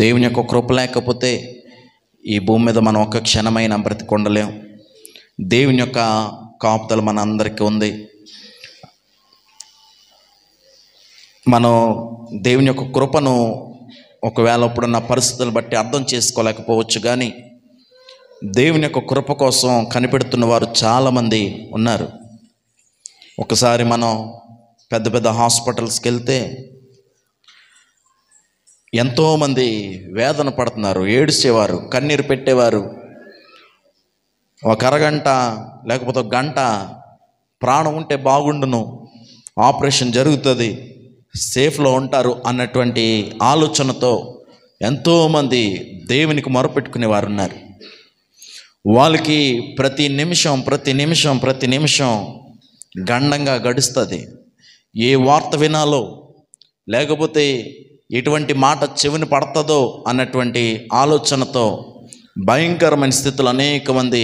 దేవుని యొక్క కృప లేకపోతే ఈ భూమి మీద మనం ఒక్క క్షణమైన బ్రతికొండలేం దేవుని యొక్క కాపుతలు మన అందరికీ ఉంది మనం దేవుని యొక్క కృపను ఒకవేళ ఇప్పుడున్న పరిస్థితులు బట్టి అర్థం చేసుకోలేకపోవచ్చు కానీ దేవుని యొక్క కృప కోసం కనిపెడుతున్న వారు చాలామంది ఉన్నారు ఒకసారి మనం పెద్ద పెద్ద హాస్పిటల్స్కి వెళ్తే ఎంతోమంది వేదన పడుతున్నారు ఏడ్చేవారు కన్నీరు పెట్టేవారు ఒక అరగంట లేకపోతే ఒక గంట ప్రాణం ఉంటే బాగుండును ఆపరేషన్ జరుగుతుంది సేఫ్లో ఉంటారు అన్నటువంటి ఆలోచనతో ఎంతోమంది దేవునికి వారు ఉన్నారు వాళ్ళకి ప్రతి నిమిషం ప్రతి నిమిషం ప్రతి నిమిషం గండంగా గడుస్తుంది ఏ వార్త వినాలో లేకపోతే ఎటువంటి మాట చెవిని పడుతుందో అన్నటువంటి ఆలోచనతో భయంకరమైన స్థితిలో అనేక మంది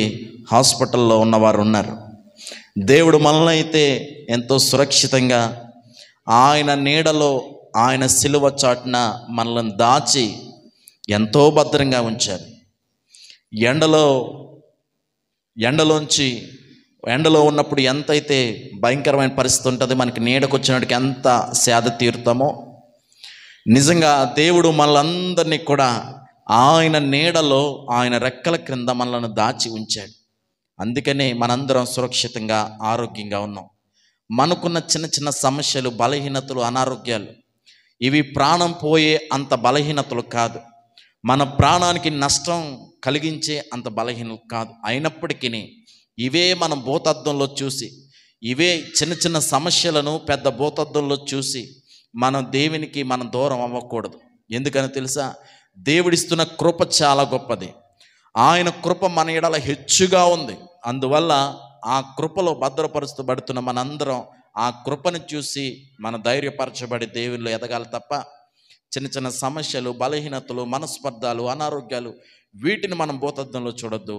హాస్పిటల్లో ఉన్నవారు ఉన్నారు దేవుడు మనల్ని అయితే ఎంతో సురక్షితంగా ఆయన నీడలో ఆయన సిలువ చాటున మనల్ని దాచి ఎంతో భద్రంగా ఉంచారు ఎండలో ఎండలోంచి ఎండలో ఉన్నప్పుడు ఎంతైతే భయంకరమైన పరిస్థితి ఉంటుందో మనకి నీడకు వచ్చినట్టుకి ఎంత సేద తీరుతామో నిజంగా దేవుడు మనందరినీ కూడా ఆయన నీడలో ఆయన రెక్కల క్రింద మనలను దాచి ఉంచాడు అందుకనే మనందరం సురక్షితంగా ఆరోగ్యంగా ఉన్నాం మనకున్న చిన్న చిన్న సమస్యలు బలహీనతలు అనారోగ్యాలు ఇవి ప్రాణం పోయే అంత బలహీనతలు కాదు మన ప్రాణానికి నష్టం కలిగించే అంత బలహీనలు కాదు అయినప్పటికీ ఇవే మనం భూతద్దంలో చూసి ఇవే చిన్న చిన్న సమస్యలను పెద్ద భూతద్దంలో చూసి మనం దేవునికి మనం దూరం అవ్వకూడదు ఎందుకని తెలుసా దేవుడిస్తున్న కృప చాలా గొప్పది ఆయన కృప మన ఎడల హెచ్చుగా ఉంది అందువల్ల ఆ కృపలో భద్రపరుస్తబడుతున్న మనందరం ఆ కృపను చూసి మన ధైర్యపరచబడి దేవుళ్ళు ఎదగాలి తప్ప చిన్న చిన్న సమస్యలు బలహీనతలు మనస్పర్ధాలు అనారోగ్యాలు వీటిని మనం భూతద్ధంలో చూడొద్దు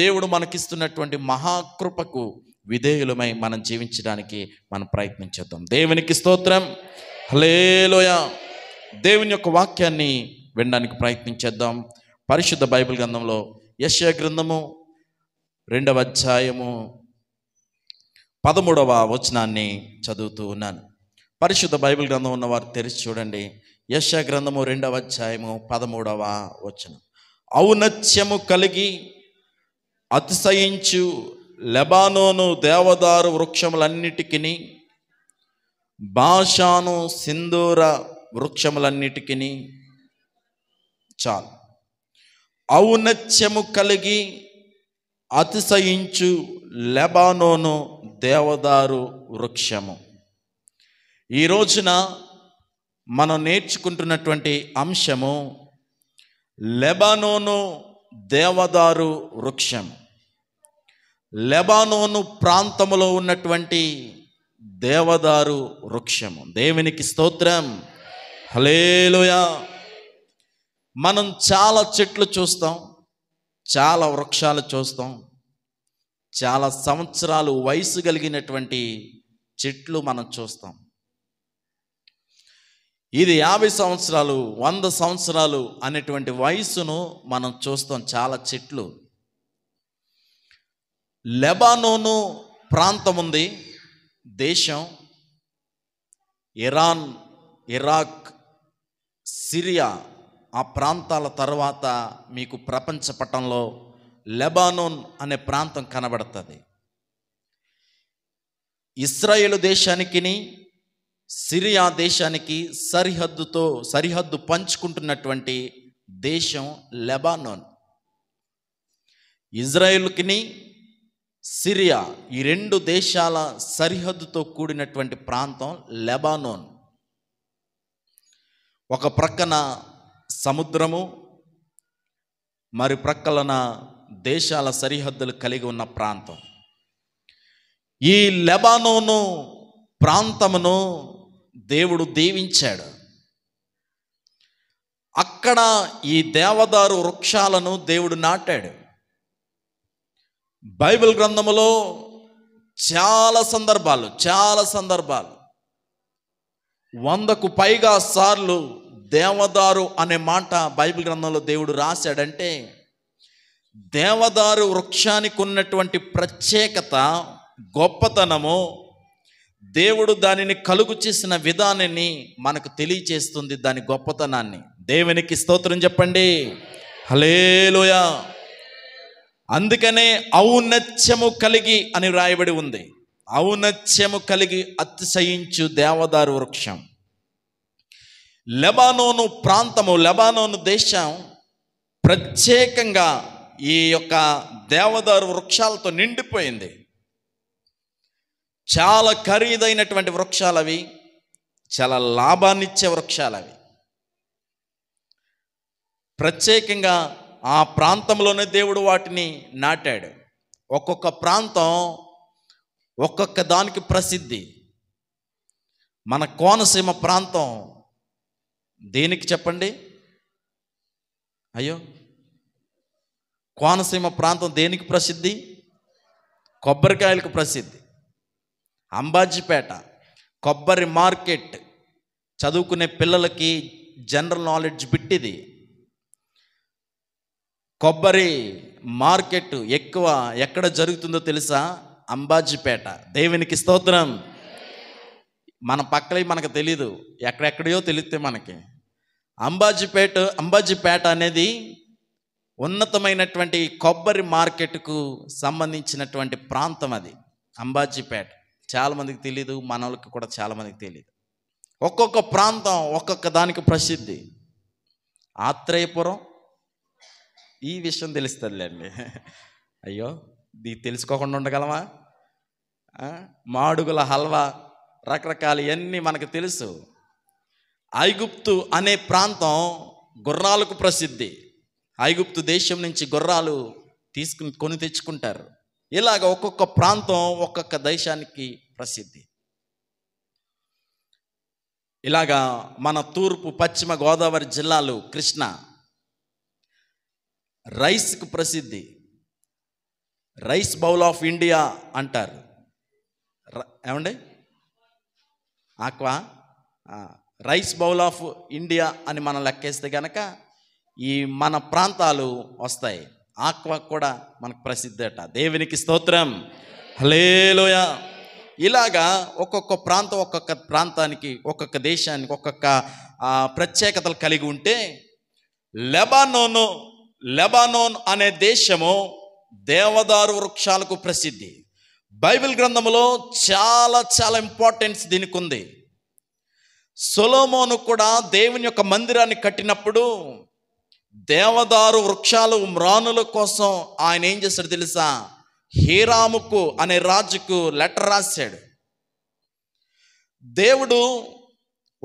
దేవుడు మనకిస్తున్నటువంటి మహాకృపకు విధేయులమై మనం జీవించడానికి మనం ప్రయత్నించేద్దాం దేవునికి స్తోత్రం హలేలోయ దేవుని యొక్క వాక్యాన్ని వినడానికి ప్రయత్నించేద్దాం పరిశుద్ధ బైబిల్ గ్రంథంలో యశ్యా గ్రంథము రెండవ అధ్యాయము పదమూడవ వచనాన్ని చదువుతూ ఉన్నాను పరిశుద్ధ బైబిల్ గ్రంథం ఉన్నవారు తెరిచి చూడండి యశ్యా గ్రంథము రెండవ అధ్యాయము పదమూడవ వచనం ఔనత్యము కలిగి అతిశయించు లెబానోను దేవదారు వృక్షములన్నిటికీ భాషాను సింధూర వృక్షములన్నిటికీ చాలు ఔన్నత్యము కలిగి అతిశయించు లెబానోను దేవదారు వృక్షము ఈ రోజున మనం నేర్చుకుంటున్నటువంటి అంశము లెబానోను దేవదారు వృక్షం లెబానోను ప్రాంతంలో ఉన్నటువంటి దేవదారు వృక్షము దేవునికి స్తోత్రం హలేలుయా మనం చాలా చెట్లు చూస్తాం చాలా వృక్షాలు చూస్తాం చాలా సంవత్సరాలు వయసు కలిగినటువంటి చెట్లు మనం చూస్తాం ఇది యాభై సంవత్సరాలు వంద సంవత్సరాలు అనేటువంటి వయసును మనం చూస్తాం చాలా చెట్లు లెబానోను ప్రాంతం ఉంది దేశం ఇరాన్ ఇరాక్ సిరియా ఆ ప్రాంతాల తర్వాత మీకు ప్రపంచ పటంలో లెబానోన్ అనే ప్రాంతం కనబడుతుంది ఇస్రాయేల్ దేశానికి సిరియా దేశానికి సరిహద్దుతో సరిహద్దు పంచుకుంటున్నటువంటి దేశం లెబానోన్ ఇజ్రాయేల్కి సిరియా ఈ రెండు దేశాల సరిహద్దుతో కూడినటువంటి ప్రాంతం లెబానోన్ ఒక ప్రక్కన సముద్రము మరి ప్రక్కలన దేశాల సరిహద్దులు కలిగి ఉన్న ప్రాంతం ఈ లెబానోను ప్రాంతమును దేవుడు దీవించాడు అక్కడ ఈ దేవదారు వృక్షాలను దేవుడు నాటాడు బైబిల్ గ్రంథములో చాలా సందర్భాలు చాలా సందర్భాలు వందకు పైగా సార్లు దేవదారు అనే మాట బైబిల్ గ్రంథంలో దేవుడు రాశాడంటే దేవదారు వృక్షానికి ఉన్నటువంటి ప్రత్యేకత గొప్పతనము దేవుడు దానిని కలుగు చేసిన విధానాన్ని మనకు తెలియచేస్తుంది దాని గొప్పతనాన్ని దేవునికి స్తోత్రం చెప్పండి హలేలోయా అందుకనే ఔన్నత్యము కలిగి అని వ్రాయబడి ఉంది ఔన్నత్యము కలిగి అతిశయించు దేవదారు వృక్షం లెబానోను ప్రాంతము లెబానోను దేశం ప్రత్యేకంగా ఈ యొక్క దేవదారు వృక్షాలతో నిండిపోయింది చాలా ఖరీదైనటువంటి వృక్షాలు అవి చాలా లాభాన్నిచ్చే వృక్షాలు అవి ప్రత్యేకంగా ఆ ప్రాంతంలోనే దేవుడు వాటిని నాటాడు ఒక్కొక్క ప్రాంతం ఒక్కొక్క దానికి ప్రసిద్ధి మన కోనసీమ ప్రాంతం దేనికి చెప్పండి అయ్యో కోనసీమ ప్రాంతం దేనికి ప్రసిద్ధి కొబ్బరికాయలకు ప్రసిద్ధి అంబాజీపేట కొబ్బరి మార్కెట్ చదువుకునే పిల్లలకి జనరల్ నాలెడ్జ్ పెట్టిది కొబ్బరి మార్కెట్ ఎక్కువ ఎక్కడ జరుగుతుందో తెలుసా అంబాజీపేట దేవునికి స్తోత్రం మన పక్కలే మనకు తెలీదు ఎక్కడెక్కడయో తెలిస్తే మనకి అంబాజీపేట అంబాజీపేట అనేది ఉన్నతమైనటువంటి కొబ్బరి మార్కెట్కు సంబంధించినటువంటి ప్రాంతం అది అంబాజీపేట చాలామందికి తెలియదు మన వాళ్ళకి కూడా చాలామందికి తెలియదు ఒక్కొక్క ప్రాంతం ఒక్కొక్క దానికి ప్రసిద్ధి ఆత్రేయపురం ఈ విషయం తెలుస్తుందిలేండి అయ్యో ఇది తెలుసుకోకుండా ఉండగలమా మాడుగుల హల్వా రకరకాలు ఇవన్నీ మనకు తెలుసు ఐగుప్తు అనే ప్రాంతం గుర్రాలకు ప్రసిద్ధి ఐగుప్తు దేశం నుంచి గుర్రాలు తీసుకుని కొని తెచ్చుకుంటారు ఇలాగ ఒక్కొక్క ప్రాంతం ఒక్కొక్క దేశానికి ప్రసిద్ధి ఇలాగా మన తూర్పు పశ్చిమ గోదావరి జిల్లాలు కృష్ణ రైస్కు ప్రసిద్ధి రైస్ బౌల్ ఆఫ్ ఇండియా అంటారు ఏమండి aqua rice bowl of India అని మనం లెక్కేస్తే కనుక ఈ మన ప్రాంతాలు వస్తాయి ఆక్వా కూడా మనకు ప్రసిద్ధి అట దేవునికి స్తోత్రం హలేలోయ ఇలాగా ఒక్కొక్క ప్రాంతం ఒక్కొక్క ప్రాంతానికి ఒక్కొక్క దేశానికి ఒక్కొక్క ప్రత్యేకతలు కలిగి ఉంటే లెబానోను లెబానోన్ అనే దేశము దేవదారు వృక్షాలకు ప్రసిద్ధి బైబిల్ గ్రంథంలో చాలా చాలా ఇంపార్టెన్స్ దీనికి ఉంది సొలోమోను కూడా దేవుని యొక్క మందిరాన్ని కట్టినప్పుడు దేవదారు వృక్షాలు మ్రానుల కోసం ఆయన ఏం చేశాడు తెలుసా హీరాముకు అనే రాజుకు లెటర్ రాశాడు దేవుడు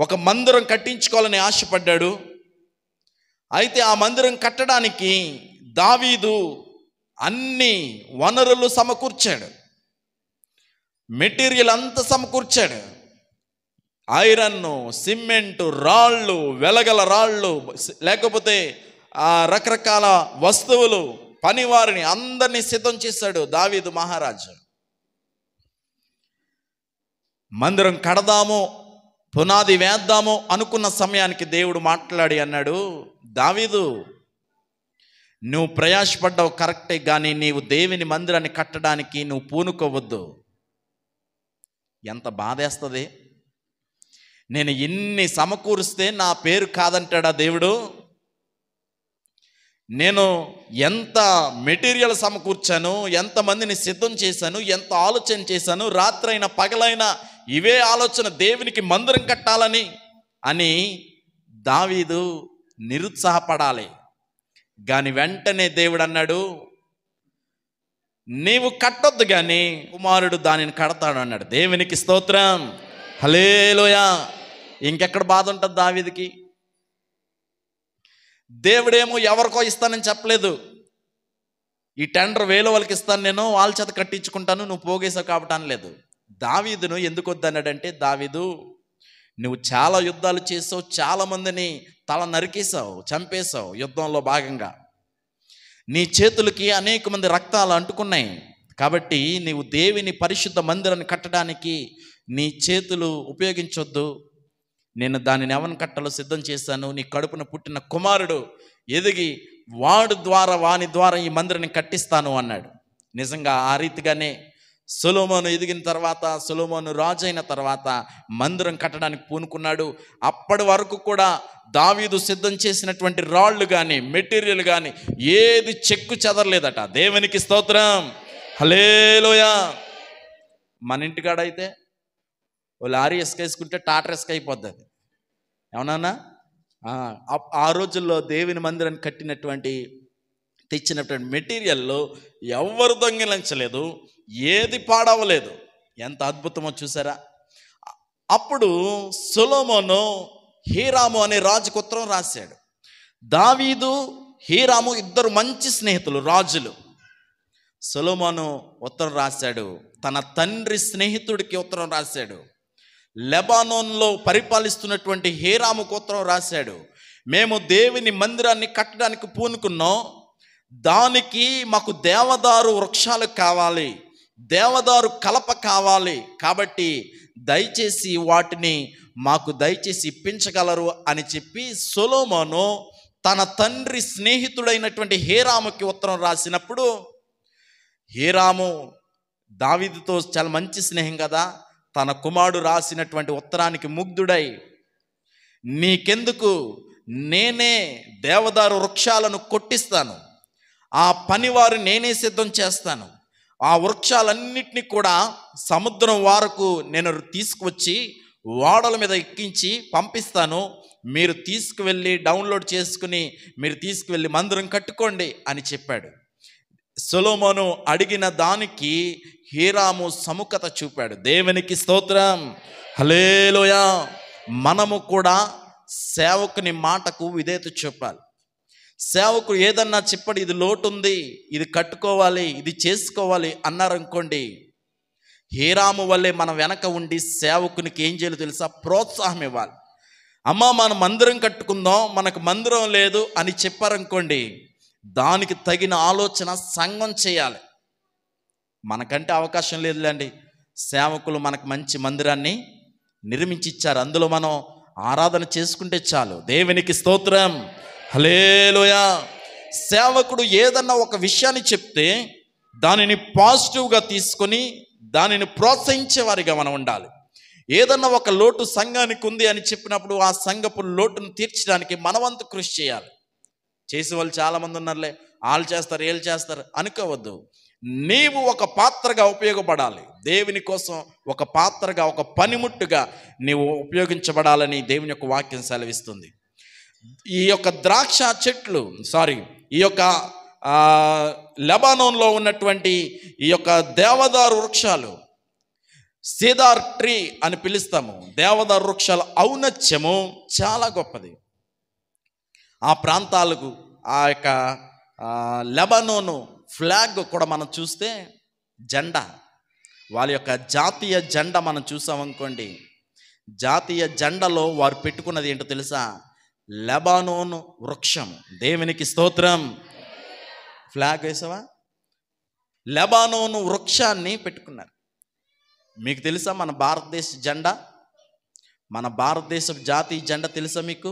ఒక మందిరం కట్టించుకోవాలని ఆశపడ్డాడు అయితే ఆ మందిరం కట్టడానికి దావీదు అన్ని వనరులు సమకూర్చాడు మెటీరియల్ అంతా సమకూర్చాడు ఐరన్ను సిమెంటు రాళ్ళు వెలగల రాళ్ళు లేకపోతే రకరకాల వస్తువులు పనివారిని అందరినీ సిద్ధం చేశాడు దావీదు మహారాజు మందిరం కడదాము పునాది వేద్దాము అనుకున్న సమయానికి దేవుడు మాట్లాడి అన్నాడు దావీదు నువ్వు ప్రయాసపడ్డావు కరెక్టే కానీ నీవు దేవుని మందిరాన్ని కట్టడానికి నువ్వు పూనుకోవద్దు ఎంత బాధేస్తుంది నేను ఎన్ని సమకూరిస్తే నా పేరు కాదంటాడా దేవుడు నేను ఎంత మెటీరియల్ సమకూర్చాను ఎంతమందిని సిద్ధం చేశాను ఎంత ఆలోచన చేశాను రాత్రైనా పగలైనా ఇవే ఆలోచన దేవునికి మందిరం కట్టాలని అని దావీదు నిరుత్సాహపడాలి కానీ వెంటనే దేవుడు అన్నాడు నీవు కట్టొద్దు కానీ కుమారుడు దానిని కడతాడు అన్నాడు దేవునికి స్తోత్రం హలేలోయా ఇంకెక్కడ బాధ ఉంటుంది దావిదికి దేవుడేమో ఎవరికో ఇస్తానని చెప్పలేదు ఈ టెండర్ వేలు వాళ్ళకి ఇస్తాను నేను వాళ్ళ చేత కట్టించుకుంటాను నువ్వు పోగేసావు కాబట్టి అనలేదు దావీదును ఎందుకు వద్దన్నాడంటే దావీదు నువ్వు చాలా యుద్ధాలు చేసావు చాలా మందిని తల నరికేసావు చంపేశావు యుద్ధంలో భాగంగా నీ చేతులకి అనేక మంది రక్తాలు అంటుకున్నాయి కాబట్టి నీవు దేవిని పరిశుద్ధ మందిరాన్ని కట్టడానికి నీ చేతులు ఉపయోగించొద్దు నేను దానిని ఎవరిని కట్టలో సిద్ధం చేశాను నీ కడుపున పుట్టిన కుమారుడు ఎదిగి వాడు ద్వారా వాని ద్వారా ఈ మందిరాన్ని కట్టిస్తాను అన్నాడు నిజంగా ఆ రీతిగానే సులోమోను ఎదిగిన తర్వాత సులోమోను రాజు అయిన తర్వాత మందిరం కట్టడానికి పూనుకున్నాడు అప్పటి వరకు కూడా దావీదు సిద్ధం చేసినటువంటి రాళ్ళు కానీ మెటీరియల్ కానీ ఏది చెక్కు చెదరలేదట దేవునికి స్తోత్రం హలేలోయా మన ఇంటికాడైతే ఓ లారీ వేసుకుంటే టాటర్ ఎస్క అయిపోద్ది అది ఏమన్నా ఆ రోజుల్లో దేవుని మందిరాన్ని కట్టినటువంటి తెచ్చినటువంటి మెటీరియల్లో ఎవరు దొంగిలించలేదు ఏది పాడవలేదు ఎంత అద్భుతమో చూసారా అప్పుడు సులోమోను హీరాము అనే రాజుకు రాశాడు దావీదు హీరాము ఇద్దరు మంచి స్నేహితులు రాజులు సులోమోను ఉత్తరం రాశాడు తన తండ్రి స్నేహితుడికి ఉత్తరం రాశాడు లెబానోన్లో పరిపాలిస్తున్నటువంటి హీరాముకు ఉత్తరం రాశాడు మేము దేవుని మందిరాన్ని కట్టడానికి పూనుకున్నాం దానికి మాకు దేవదారు వృక్షాలు కావాలి దేవదారు కలప కావాలి కాబట్టి దయచేసి వాటిని మాకు దయచేసి ఇప్పించగలరు అని చెప్పి సొలోమోను తన తండ్రి స్నేహితుడైనటువంటి హేరాముకి ఉత్తరం రాసినప్పుడు హేరాము దావిదితో చాలా మంచి స్నేహం కదా తన కుమారుడు రాసినటువంటి ఉత్తరానికి ముగ్ధుడై నీకెందుకు నేనే దేవదారు వృక్షాలను కొట్టిస్తాను ఆ పనివారు నేనే సిద్ధం చేస్తాను ఆ వృక్షాలన్నింటినీ కూడా సముద్రం వరకు నేను తీసుకువచ్చి ఓడల మీద ఎక్కించి పంపిస్తాను మీరు తీసుకువెళ్ళి డౌన్లోడ్ చేసుకుని మీరు తీసుకువెళ్ళి మందిరం కట్టుకోండి అని చెప్పాడు సులోమోను అడిగిన దానికి హీరాము సముఖత చూపాడు దేవునికి స్తోత్రం హలేలోయా మనము కూడా సేవకుని మాటకు విధేత చూపాలి సేవకుడు ఏదన్నా చెప్పడు ఇది లోటు ఉంది ఇది కట్టుకోవాలి ఇది చేసుకోవాలి అన్నారనుకోండి హీరాము వల్లే మన వెనక ఉండి సేవకునికి ఏం చేయాలో తెలుసా ప్రోత్సాహం ఇవ్వాలి అమ్మ మన మందిరం కట్టుకుందాం మనకు మందిరం లేదు అని చెప్పారనుకోండి దానికి తగిన ఆలోచన సంఘం చేయాలి మనకంటే అవకాశం లేదులేండి సేవకులు మనకు మంచి మందిరాన్ని నిర్మించి ఇచ్చారు అందులో మనం ఆరాధన చేసుకుంటే చాలు దేవునికి స్తోత్రం హలేలోయా సేవకుడు ఏదన్నా ఒక విషయాన్ని చెప్తే దానిని పాజిటివ్గా తీసుకొని దానిని ప్రోత్సహించే వారిగా మనం ఉండాలి ఏదన్నా ఒక లోటు సంఘానికి ఉంది అని చెప్పినప్పుడు ఆ సంఘపు లోటును తీర్చడానికి మనవంతు కృషి చేయాలి చేసే వాళ్ళు చాలామంది ఉన్నారులే వాళ్ళు చేస్తారు వీళ్ళు చేస్తారు అనుకోవద్దు నీవు ఒక పాత్రగా ఉపయోగపడాలి దేవుని కోసం ఒక పాత్రగా ఒక పనిముట్టుగా నీవు ఉపయోగించబడాలని దేవుని యొక్క వాక్యం సెలవిస్తుంది ఈ యొక్క ద్రాక్ష చెట్లు సారీ ఈ యొక్క లెబానోన్లో ఉన్నటువంటి ఈ యొక్క దేవదారు వృక్షాలు సీదార్ ట్రీ అని పిలుస్తాము దేవదారు వృక్షాల ఔన్నత్యము చాలా గొప్పది ఆ ప్రాంతాలకు ఆ యొక్క లెబనోను ఫ్లాగ్ కూడా మనం చూస్తే జెండా వాళ్ళ యొక్క జాతీయ జెండా మనం చూసామనుకోండి జాతీయ జెండాలో వారు పెట్టుకున్నది ఏంటో తెలుసా లెబానోను వృక్షం దేవునికి స్తోత్రం ఫ్లాగ్ వేసావా లెబానోను వృక్షాన్ని పెట్టుకున్నారు మీకు తెలుసా మన భారతదేశ జెండా మన భారతదేశ జాతీయ జెండా తెలుసా మీకు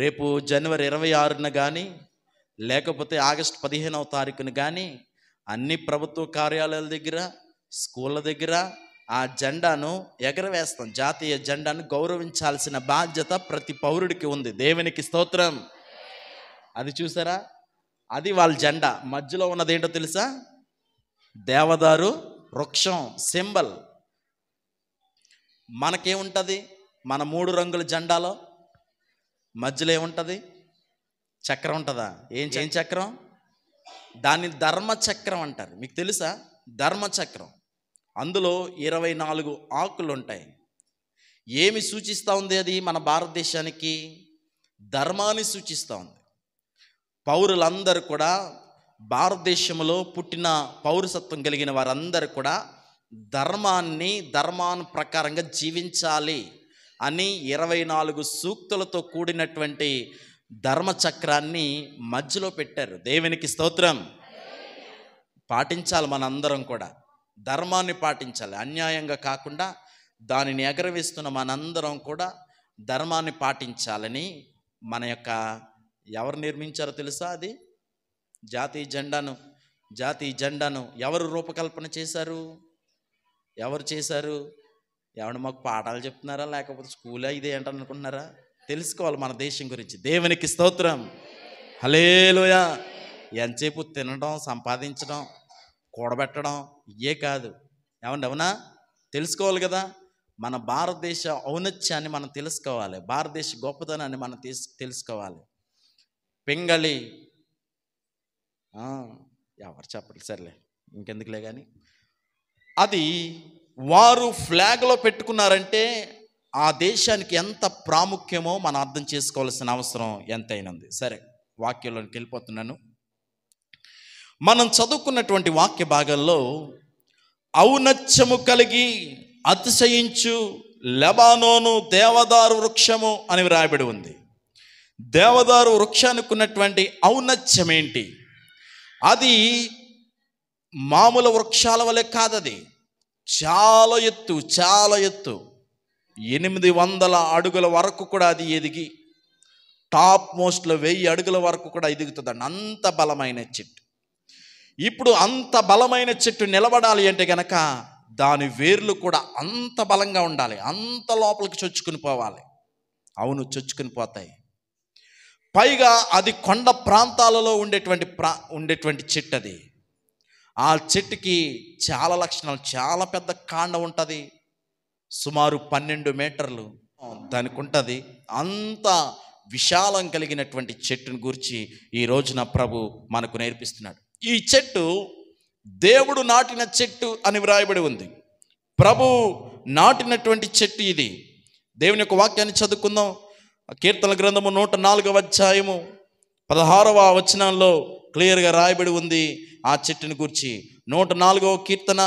రేపు జనవరి ఇరవై ఆరున కానీ లేకపోతే ఆగస్టు పదిహేనవ తారీఖున కానీ అన్ని ప్రభుత్వ కార్యాలయాల దగ్గర స్కూళ్ళ దగ్గర ఆ జెండాను ఎగరవేస్తాం జాతీయ జెండాను గౌరవించాల్సిన బాధ్యత ప్రతి పౌరుడికి ఉంది దేవునికి స్తోత్రం అది చూసారా అది వాళ్ళ జెండా మధ్యలో ఉన్నది ఏంటో తెలుసా దేవదారు వృక్షం సింబల్ మనకేముంటుంది మన మూడు రంగుల జెండాలో మధ్యలో ఏముంటుంది చక్రం ఉంటుందా ఏం ఏం చక్రం దాన్ని ధర్మచక్రం అంటారు మీకు తెలుసా ధర్మచక్రం అందులో ఇరవై నాలుగు ఆకులు ఉంటాయి ఏమి సూచిస్తూ ఉంది అది మన భారతదేశానికి ధర్మాన్ని సూచిస్తూ ఉంది పౌరులందరూ కూడా భారతదేశంలో పుట్టిన పౌరసత్వం కలిగిన వారందరూ కూడా ధర్మాన్ని ధర్మాను ప్రకారంగా జీవించాలి అని ఇరవై నాలుగు సూక్తులతో కూడినటువంటి ధర్మచక్రాన్ని మధ్యలో పెట్టారు దేవునికి స్తోత్రం పాటించాలి మనందరం కూడా ధర్మాన్ని పాటించాలి అన్యాయంగా కాకుండా దానిని ఎగరవేస్తున్న మనందరం కూడా ధర్మాన్ని పాటించాలని మన యొక్క ఎవరు నిర్మించారో తెలుసా అది జాతీయ జెండాను జాతీయ జెండాను ఎవరు రూపకల్పన చేశారు ఎవరు చేశారు ఎవరు మాకు పాఠాలు చెప్తున్నారా లేకపోతే స్కూలే ఇది ఏంటనుకుంటున్నారా తెలుసుకోవాలి మన దేశం గురించి దేవునికి స్తోత్రం హలేలోయ ఎంతసేపు తినడం సంపాదించడం కూడబెట్టడం ఇయే కాదు ఏమండి అవునా తెలుసుకోవాలి కదా మన భారతదేశ ఔనత్యాన్ని మనం తెలుసుకోవాలి భారతదేశ గొప్పతనాన్ని మనం తెలుసుకోవాలి పింగళి ఎవరు చెప్పలేదు సర్లే ఇంకెందుకులే కానీ అది వారు ఫ్లాగ్లో పెట్టుకున్నారంటే ఆ దేశానికి ఎంత ప్రాముఖ్యమో మనం అర్థం చేసుకోవాల్సిన అవసరం ఎంతైనా ఉంది సరే వాక్యంలోకి వెళ్ళిపోతున్నాను మనం చదువుకున్నటువంటి వాక్య భాగంలో ఔనత్యము కలిగి అతిశయించు లెబానోను దేవదారు వృక్షము అని వ్రాయబడి ఉంది దేవదారు వృక్షానికి ఉన్నటువంటి ఔన్నత్యం ఏంటి అది మామూలు వృక్షాల వలె కాదది చాలా ఎత్తు చాలా ఎత్తు ఎనిమిది వందల అడుగుల వరకు కూడా అది ఎదిగి టాప్ మోస్ట్లో వెయ్యి అడుగుల వరకు కూడా ఎదుగుతుంది అంత బలమైన చెట్టు ఇప్పుడు అంత బలమైన చెట్టు నిలబడాలి అంటే గనక దాని వేర్లు కూడా అంత బలంగా ఉండాలి అంత లోపలికి చొచ్చుకుని పోవాలి అవును చొచ్చుకుని పోతాయి పైగా అది కొండ ప్రాంతాలలో ఉండేటువంటి ప్రా ఉండేటువంటి చెట్టు అది ఆ చెట్టుకి చాలా లక్షణాలు చాలా పెద్ద కాండ ఉంటుంది సుమారు పన్నెండు మీటర్లు దానికి ఉంటుంది అంత విశాలం కలిగినటువంటి చెట్టును గురించి ఈ రోజున ప్రభు మనకు నేర్పిస్తున్నాడు ఈ చెట్టు దేవుడు నాటిన చెట్టు అని వ్రాయబడి ఉంది ప్రభు నాటినటువంటి చెట్టు ఇది దేవుని యొక్క వాక్యాన్ని చదువుకుందాం కీర్తన గ్రంథము నూట నాలుగవ అధ్యాయము పదహారవ వచనంలో క్లియర్గా రాయబడి ఉంది ఆ చెట్టుని గురించి నూట నాలుగవ కీర్తన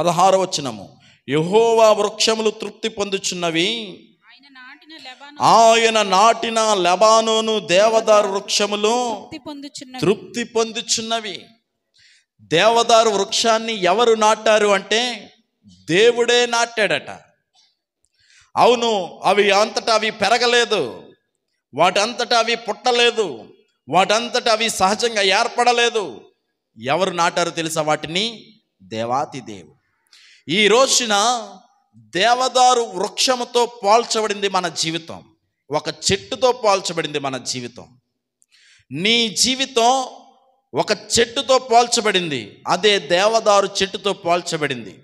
పదహారవ వచనము యహోవా వృక్షములు తృప్తి పొందుచున్నవి ఆయన నాటిన లెబానోను దేవదారు వృక్షములు తృప్తి పొందుచున్నవి దేవదారు వృక్షాన్ని ఎవరు నాటారు అంటే దేవుడే నాటాడట అవును అవి అంతటా అవి పెరగలేదు వాటంతటా అవి పుట్టలేదు వాటంతటా అవి సహజంగా ఏర్పడలేదు ఎవరు నాటారు తెలుసా వాటిని దేవాతి దేవుడు ఈ రోజున దేవదారు వృక్షముతో పోల్చబడింది మన జీవితం ఒక చెట్టుతో పోల్చబడింది మన జీవితం నీ జీవితం ఒక చెట్టుతో పోల్చబడింది అదే దేవదారు చెట్టుతో పోల్చబడింది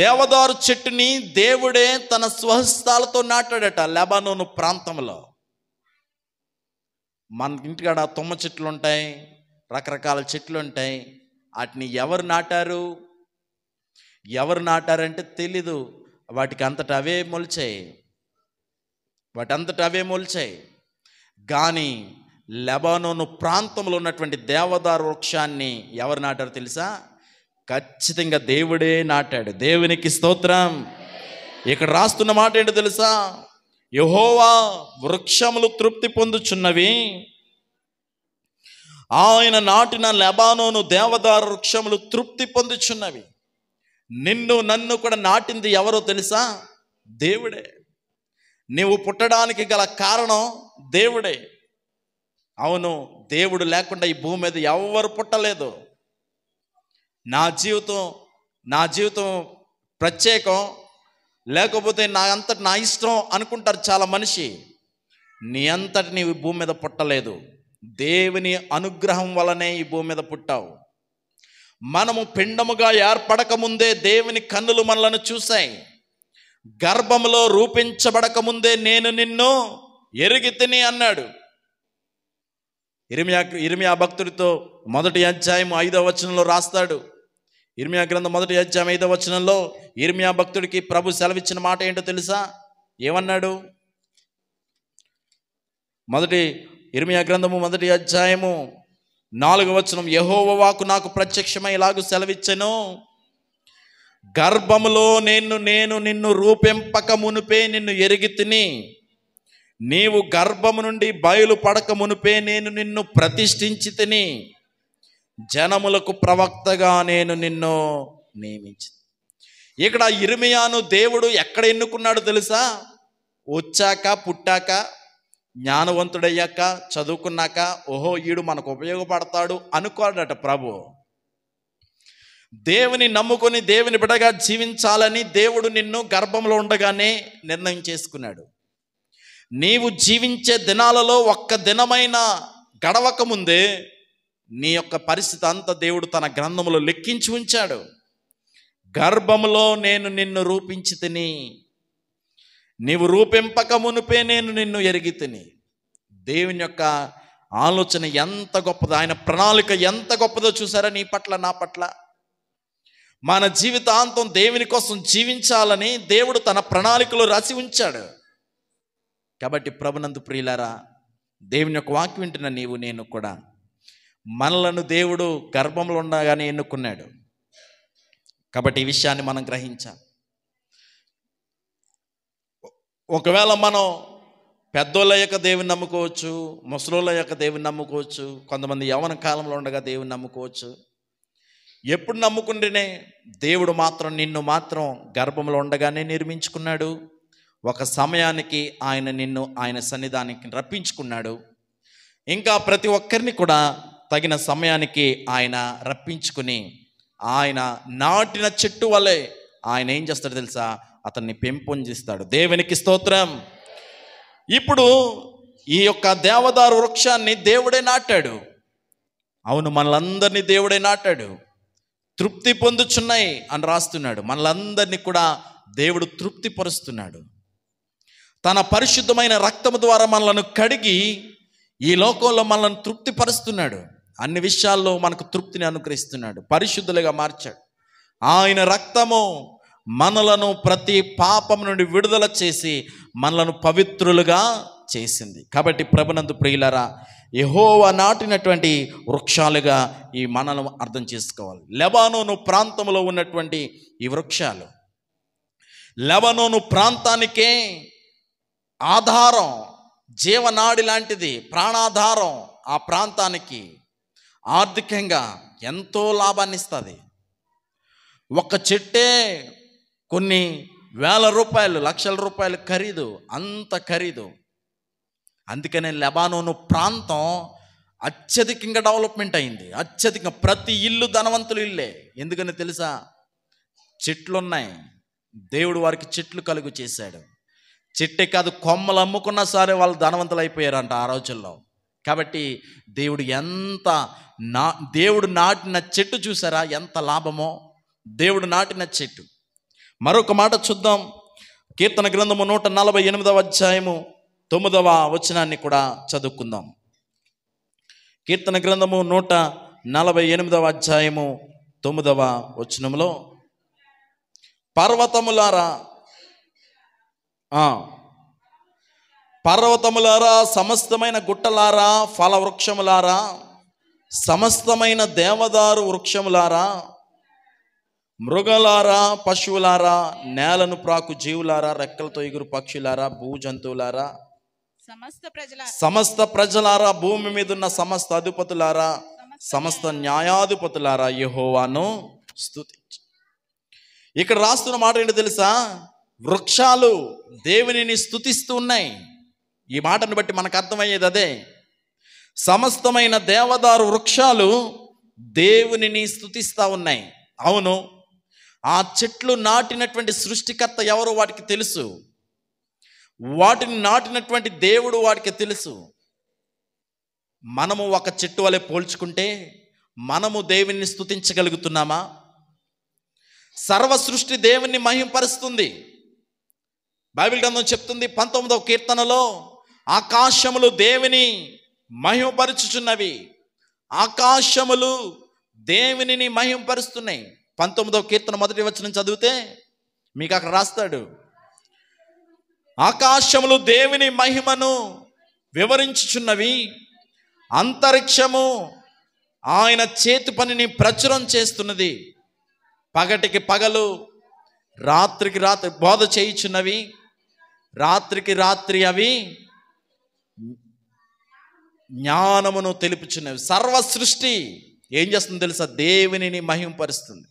దేవదారు చెట్టుని దేవుడే తన స్వహస్తాలతో నాటాడట లెబానోను ప్రాంతంలో మన ఇంటికాడ తుమ్మ చెట్లు ఉంటాయి రకరకాల చెట్లు ఉంటాయి వాటిని ఎవరు నాటారు ఎవరు నాటారంటే తెలీదు వాటికి అంతటా అవే మొలిచాయి వాటి అంతటా అవే మొలిచాయి కానీ లెబానోను ప్రాంతంలో ఉన్నటువంటి దేవదారు వృక్షాన్ని ఎవరు నాటారు తెలుసా ఖచ్చితంగా దేవుడే నాటాడు దేవునికి స్తోత్రం ఇక్కడ రాస్తున్న మాట ఏంటో తెలుసా యహోవా వృక్షములు తృప్తి పొందుచున్నవి ఆయన నాటిన లెబానోను దేవదారు వృక్షములు తృప్తి పొందుచున్నవి నిన్ను నన్ను కూడా నాటింది ఎవరో తెలుసా దేవుడే నీవు పుట్టడానికి గల కారణం దేవుడే అవును దేవుడు లేకుండా ఈ భూమి మీద ఎవరు పుట్టలేదు నా జీవితం నా జీవితం ప్రత్యేకం లేకపోతే నా అంతటి నా ఇష్టం అనుకుంటారు చాలా మనిషి నీ అంతటి నీవు భూమి మీద పుట్టలేదు దేవుని అనుగ్రహం వలనే ఈ భూమి మీద పుట్టావు మనము పిండముగా ఏర్పడకముందే దేవుని కన్నులు మనలను చూశాయి గర్భములో రూపించబడకముందే నేను నిన్ను ఎరిగి తిని అన్నాడు ఇరిమియా ఇరిమియా భక్తుడితో మొదటి అధ్యాయం ఐదవ వచనంలో రాస్తాడు ఇరిమియా గ్రంథం మొదటి అధ్యాయం ఐదవ వచనంలో ఇర్మియా భక్తుడికి ప్రభు సెలవిచ్చిన మాట ఏంటో తెలుసా ఏమన్నాడు మొదటి ఇరిమియా గ్రంథము మొదటి అధ్యాయము నాలుగు వచనం యహోవ నాకు ప్రత్యక్షమై ఇలాగూ సెలవిచ్చెను గర్భములో నేను నేను నిన్ను రూపింపక మునుపే నిన్ను ఎరిగి తిని నీవు గర్భము నుండి బయలుపడక మునుపే నేను నిన్ను ప్రతిష్ఠించి తిని జనములకు ప్రవక్తగా నేను నిన్ను నియమించి ఇక్కడ ఇరిమియాను దేవుడు ఎక్కడ ఎన్నుకున్నాడు తెలుసా వచ్చాక పుట్టాక జ్ఞానవంతుడయ్యాక చదువుకున్నాక ఓహో ఈడు మనకు ఉపయోగపడతాడు అనుకోడట ప్రభు దేవుని నమ్ముకొని దేవుని బిడగా జీవించాలని దేవుడు నిన్ను గర్భంలో ఉండగానే నిర్ణయం చేసుకున్నాడు నీవు జీవించే దినాలలో ఒక్క దినమైన గడవక ముందే నీ యొక్క పరిస్థితి అంతా దేవుడు తన గ్రంథంలో లెక్కించి ఉంచాడు గర్భములో నేను నిన్ను రూపించి తిని నీవు రూపింపక మునిపే నేను నిన్ను తిని దేవుని యొక్క ఆలోచన ఎంత గొప్పదో ఆయన ప్రణాళిక ఎంత గొప్పదో చూసారా నీ పట్ల నా పట్ల మన జీవితాంతం దేవుని కోసం జీవించాలని దేవుడు తన ప్రణాళికలో రాసి ఉంచాడు కాబట్టి ప్రభునందు ప్రియులారా దేవుని యొక్క వాక్ వింటున్న నీవు నేను కూడా మనలను దేవుడు గర్భంలో ఉండగానే ఎన్నుకున్నాడు కాబట్టి ఈ విషయాన్ని మనం గ్రహించాలి ఒకవేళ మనం పెద్దోళ్ళ యొక్క దేవుని నమ్ముకోవచ్చు ముసలోళ్ళ యొక్క దేవుని నమ్ముకోవచ్చు కొంతమంది యవన కాలంలో ఉండగా దేవుని నమ్ముకోవచ్చు ఎప్పుడు నమ్ముకుంటేనే దేవుడు మాత్రం నిన్ను మాత్రం గర్భంలో ఉండగానే నిర్మించుకున్నాడు ఒక సమయానికి ఆయన నిన్ను ఆయన సన్నిధానికి రప్పించుకున్నాడు ఇంకా ప్రతి ఒక్కరిని కూడా తగిన సమయానికి ఆయన రప్పించుకుని ఆయన నాటిన చెట్టు వలె ఆయన ఏం చేస్తాడు తెలుసా అతన్ని పెంపొందిస్తాడు దేవునికి స్తోత్రం ఇప్పుడు ఈ యొక్క దేవదారు వృక్షాన్ని దేవుడే నాటాడు అవును మనలందరినీ దేవుడే నాటాడు తృప్తి పొందుచున్నాయి అని రాస్తున్నాడు మనలందరినీ కూడా దేవుడు తృప్తి పరుస్తున్నాడు తన పరిశుద్ధమైన రక్తము ద్వారా మనలను కడిగి ఈ లోకంలో మనల్ని తృప్తిపరుస్తున్నాడు అన్ని విషయాల్లో మనకు తృప్తిని అనుగ్రహిస్తున్నాడు పరిశుద్ధులుగా మార్చాడు ఆయన రక్తము మనలను ప్రతి పాపం నుండి విడుదల చేసి మనలను పవిత్రులుగా చేసింది కాబట్టి ప్రభునందు ప్రియులరా యహోవ నాటినటువంటి వృక్షాలుగా ఈ మనలను అర్థం చేసుకోవాలి లెబానోను ప్రాంతంలో ఉన్నటువంటి ఈ వృక్షాలు లెబనోను ప్రాంతానికే ఆధారం జీవనాడి లాంటిది ప్రాణాధారం ఆ ప్రాంతానికి ఆర్థికంగా ఎంతో లాభాన్ని ఇస్తుంది ఒక చెట్టే కొన్ని వేల రూపాయలు లక్షల రూపాయలు ఖరీదు అంత ఖరీదు అందుకనే లెబానోను ప్రాంతం అత్యధికంగా డెవలప్మెంట్ అయింది అత్యధికంగా ప్రతి ఇల్లు ధనవంతులు ఇల్లే ఎందుకని తెలుసా చెట్లున్నాయి దేవుడు వారికి చెట్లు కలుగు చేశాడు చెట్టే కాదు కొమ్మలు అమ్ముకున్నా సరే వాళ్ళు ధనవంతులు అయిపోయారంట ఆ రోజుల్లో కాబట్టి దేవుడు ఎంత నా దేవుడు నాటిన చెట్టు చూసారా ఎంత లాభమో దేవుడు నాటిన చెట్టు మరొక మాట చూద్దాం కీర్తన గ్రంథము నూట నలభై ఎనిమిదవ అధ్యాయము తొమ్మిదవ వచనాన్ని కూడా చదువుకుందాం కీర్తన గ్రంథము నూట నలభై ఎనిమిదవ అధ్యాయము తొమ్మిదవ వచనంలో పర్వతములారా పర్వతములారా సమస్తమైన గుట్టలారా ఫలవృక్షములారా సమస్తమైన దేవదారు వృక్షములారా మృగలారా పశువులారా నేలను ప్రాకు జీవులారా రెక్కలతో ఎగురు పక్షులారా భూ జంతువులారా సమస్త ప్రజల సమస్త ప్రజలారా భూమి మీద ఉన్న సమస్త అధిపతులారా సమస్త న్యాయాధిపతులారా యహోవాను స్థుతించు ఇక్కడ రాస్తున్న మాట ఏంటో తెలుసా వృక్షాలు దేవునిని స్థుతిస్తూ ఉన్నాయి ఈ మాటను బట్టి మనకు అర్థమయ్యేది అదే సమస్తమైన దేవదారు వృక్షాలు దేవునిని స్థుతిస్తూ ఉన్నాయి అవును ఆ చెట్లు నాటినటువంటి సృష్టికర్త ఎవరో వాటికి తెలుసు వాటిని నాటినటువంటి దేవుడు వాడికి తెలుసు మనము ఒక చెట్టు వలె పోల్చుకుంటే మనము దేవుణ్ణి స్థుతించగలుగుతున్నామా సర్వ సృష్టి దేవుణ్ణి మహింపరుస్తుంది బైబిల్ గ్రంథం చెప్తుంది పంతొమ్మిదవ కీర్తనలో ఆకాశములు దేవుని మహిమపరుచుచున్నవి ఆకాశములు దేవునిని మహింపరుస్తున్నాయి పంతొమ్మిదో కీర్తన మొదటి వచ్చిన చదివితే మీకు అక్కడ రాస్తాడు ఆకాశములు దేవుని మహిమను వివరించుచున్నవి అంతరిక్షము ఆయన చేతి పనిని ప్రచురం చేస్తున్నది పగటికి పగలు రాత్రికి రాత్రి బోధ చేయుచున్నవి రాత్రికి రాత్రి అవి జ్ఞానమును తెలుపుచున్నవి సర్వ సృష్టి ఏం చేస్తుంది తెలుసా దేవునిని మహిమపరుస్తుంది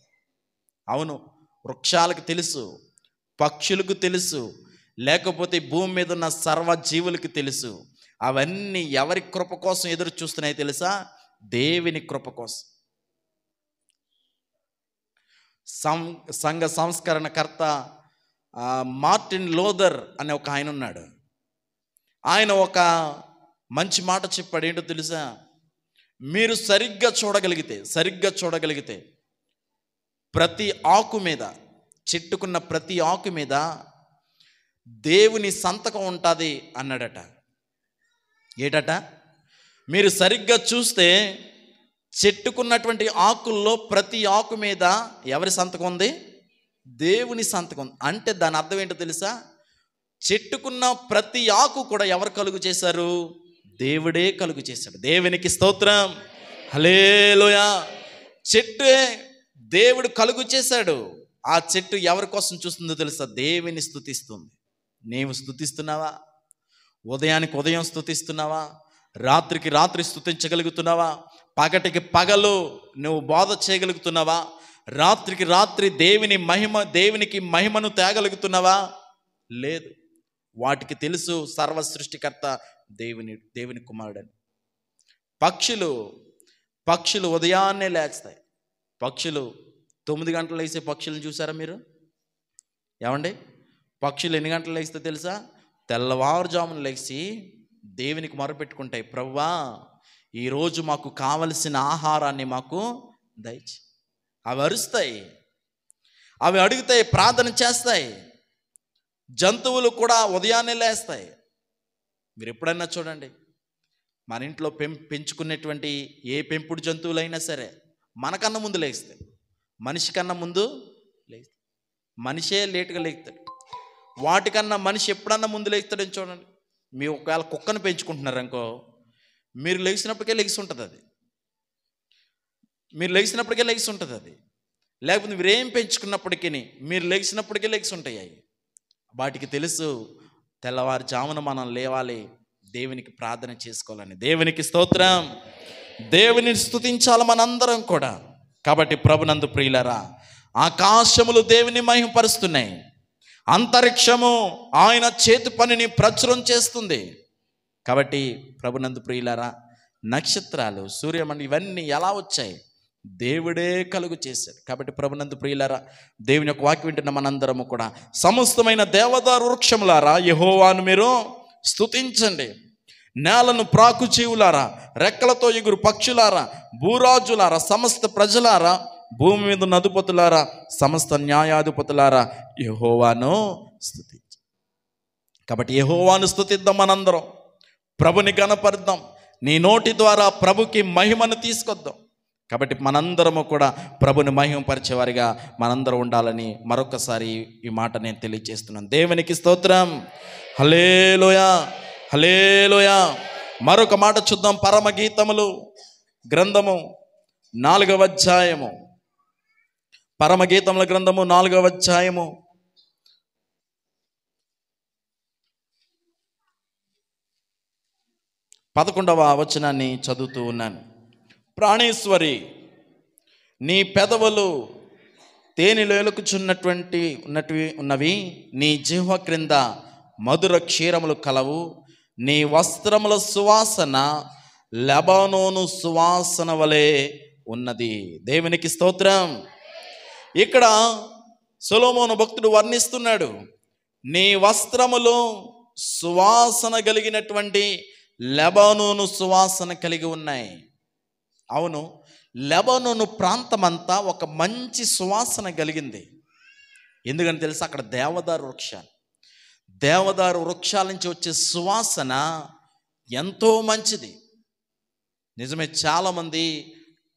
అవును వృక్షాలకు తెలుసు పక్షులకు తెలుసు లేకపోతే భూమి మీద ఉన్న సర్వజీవులకి తెలుసు అవన్నీ ఎవరి కృప కోసం ఎదురు చూస్తున్నాయి తెలుసా దేవుని కృప కోసం సం సంఘ సంస్కరణకర్త మార్టిన్ లోదర్ అనే ఒక ఆయన ఉన్నాడు ఆయన ఒక మంచి మాట చెప్పాడు ఏంటో తెలుసా మీరు సరిగ్గా చూడగలిగితే సరిగ్గా చూడగలిగితే ప్రతి ఆకు మీద చెట్టుకున్న ప్రతి ఆకు మీద దేవుని సంతకం ఉంటుంది అన్నాడట ఏటట మీరు సరిగ్గా చూస్తే చెట్టుకున్నటువంటి ఆకుల్లో ప్రతి ఆకు మీద ఎవరి సంతకం ఉంది దేవుని సంతకం అంటే దాని అర్థం ఏంటో తెలుసా చెట్టుకున్న ప్రతి ఆకు కూడా ఎవరు కలుగు చేశారు దేవుడే కలుగు చేశాడు దేవునికి స్తోత్రం హలేలోయా చెట్టు దేవుడు కలుగు చేశాడు ఆ చెట్టు ఎవరి కోసం చూస్తుందో తెలుసా దేవిని స్థుతిస్తుంది నీవు స్థుతిస్తున్నావా ఉదయానికి ఉదయం స్థుతిస్తున్నావా రాత్రికి రాత్రి స్థుతించగలుగుతున్నావా పగటికి పగలు నువ్వు బోధ చేయగలుగుతున్నావా రాత్రికి రాత్రి దేవుని మహిమ దేవునికి మహిమను తేగలుగుతున్నావా లేదు వాటికి తెలుసు సర్వ సృష్టికర్త దేవుని దేవుని కుమారుడని పక్షులు పక్షులు ఉదయాన్నే లేస్తాయి పక్షులు తొమ్మిది గంటలు వేసే పక్షులను చూసారా మీరు ఏమండి పక్షులు ఎన్ని గంటలు లేస్తే తెలుసా తెల్లవారుజామును లేచి దేవునికి మొరపెట్టుకుంటాయి ప్రవ్వా ఈరోజు మాకు కావలసిన ఆహారాన్ని మాకు దయచి అవి అరుస్తాయి అవి అడుగుతాయి ప్రార్థన చేస్తాయి జంతువులు కూడా ఉదయాన్నే లేస్తాయి మీరు ఎప్పుడైనా చూడండి మన ఇంట్లో పెం పెంచుకునేటువంటి ఏ పెంపుడు జంతువులైనా సరే మనకన్నా ముందు లేస్తాయి మనిషి కన్నా ముందు లేస్తాయి మనిషే లేటుగా లేస్తాడు వాటికన్నా మనిషి ఎప్పుడన్నా ముందు లేస్తాడని చూడండి మీరు ఒకవేళ కుక్కను పెంచుకుంటున్నారు అనుకో మీరు లెగిసినప్పటికే లెగిసి ఉంటుంది అది మీరు లెగిసినప్పటికే లెగిసి ఉంటుంది అది లేకపోతే మీరేం పెంచుకున్నప్పటికీ మీరు లెగిసినప్పటికే లెగిసి ఉంటాయి అవి వాటికి తెలుసు తెల్లవారుజామున మనం లేవాలి దేవునికి ప్రార్థన చేసుకోవాలని దేవునికి స్తోత్రం దేవుని స్థుతించాలి మనందరం కూడా కాబట్టి ప్రభునందు ప్రియులరా ఆకాశములు దేవుని మహిమపరుస్తున్నాయి అంతరిక్షము ఆయన చేతి పనిని ప్రచురం చేస్తుంది కాబట్టి ప్రభునందు ప్రియులరా నక్షత్రాలు సూర్యమణి ఇవన్నీ ఎలా వచ్చాయి దేవుడే కలుగు చేశాడు కాబట్టి ప్రభునందు ప్రియులరా దేవుని యొక్క వాక్యం వింటున్న మనందరము కూడా సమస్తమైన దేవదారు వృక్షములారా యహోవాను మీరు స్థుతించండి నేలను ప్రాకుచీవులారా రెక్కలతో ఎగురు పక్షులారా భూరాజులారా సమస్త ప్రజలారా భూమి మీద నదుపతులారా సమస్త న్యాయాధిపతులారా యహోవాను స్థుతి కాబట్టి యహోవాను స్థుతిద్దాం మనందరం ప్రభుని గణపరిద్దాం నీ నోటి ద్వారా ప్రభుకి మహిమను తీసుకొద్దాం కాబట్టి మనందరము కూడా ప్రభుని మహిమపరిచేవారిగా మనందరం ఉండాలని మరొకసారి ఈ మాట నేను తెలియజేస్తున్నాను దేవునికి స్తోత్రం హలేలోయా హలేలోయ మరొక మాట చూద్దాం పరమగీతములు గ్రంథము నాలుగవ అధ్యాయము పరమగీతముల గ్రంథము నాలుగవ అధ్యాయము పదకొండవ వచనాన్ని చదువుతూ ఉన్నాను ప్రాణేశ్వరి నీ పెదవులు తేనె లేలుకుచున్నటువంటి ఉన్నటివి ఉన్నవి నీ జిహ్వ క్రింద మధుర క్షీరములు కలవు నీ వస్త్రముల సువాసన లెబనోను సువాసన వలె ఉన్నది దేవునికి స్తోత్రం ఇక్కడ సులోమోను భక్తుడు వర్ణిస్తున్నాడు నీ వస్త్రములు సువాసన కలిగినటువంటి లెబనోను సువాసన కలిగి ఉన్నాయి అవును లెబనోను ప్రాంతమంతా ఒక మంచి సువాసన కలిగింది ఎందుకని తెలుసు అక్కడ దేవదారు వృక్షాలు దేవదారు వృక్షాల నుంచి వచ్చే సువాసన ఎంతో మంచిది నిజమే చాలామంది